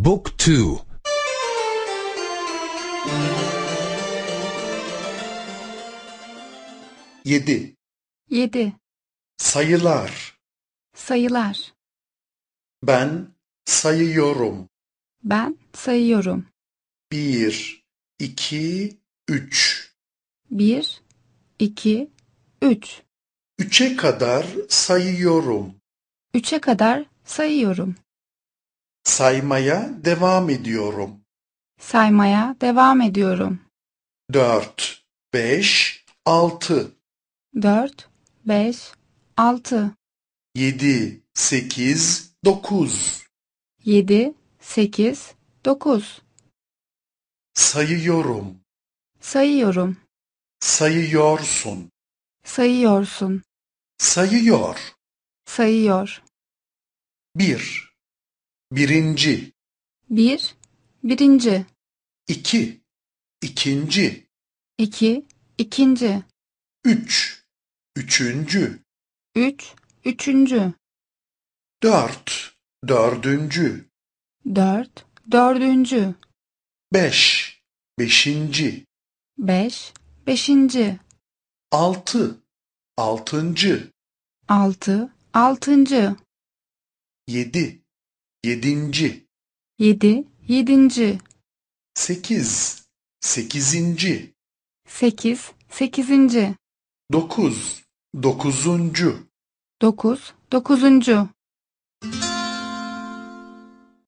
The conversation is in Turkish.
Book 2 7 7 Sayılar Sayılar Ben sayıyorum. Ben sayıyorum. 1 2 3 1 2 3 3'e kadar sayıyorum. 3'e kadar sayıyorum. Saymaya devam ediyorum. Saymaya devam ediyorum. 4 5 6 4 5 6 7 8 9 7 8 9 Sayıyorum. Sayıyorum. Sayıyorsun. Sayıyorsun. Sayıyor. Sayıyor. 1 birinci, bir, birinci, iki, ikinci, iki, ikinci, üç, üçüncü, üç, üçüncü, dört, dördüncü, dört, dördüncü, beş, beşinci, beş, beşinci, altı, altıncı, altı, altıncı, yedi, Yedinci. Yedi, yedinci. Sekiz, sekizinci. Sekiz, sekizinci. Dokuz, dokuzuncu. Dokuz, dokuzuncu.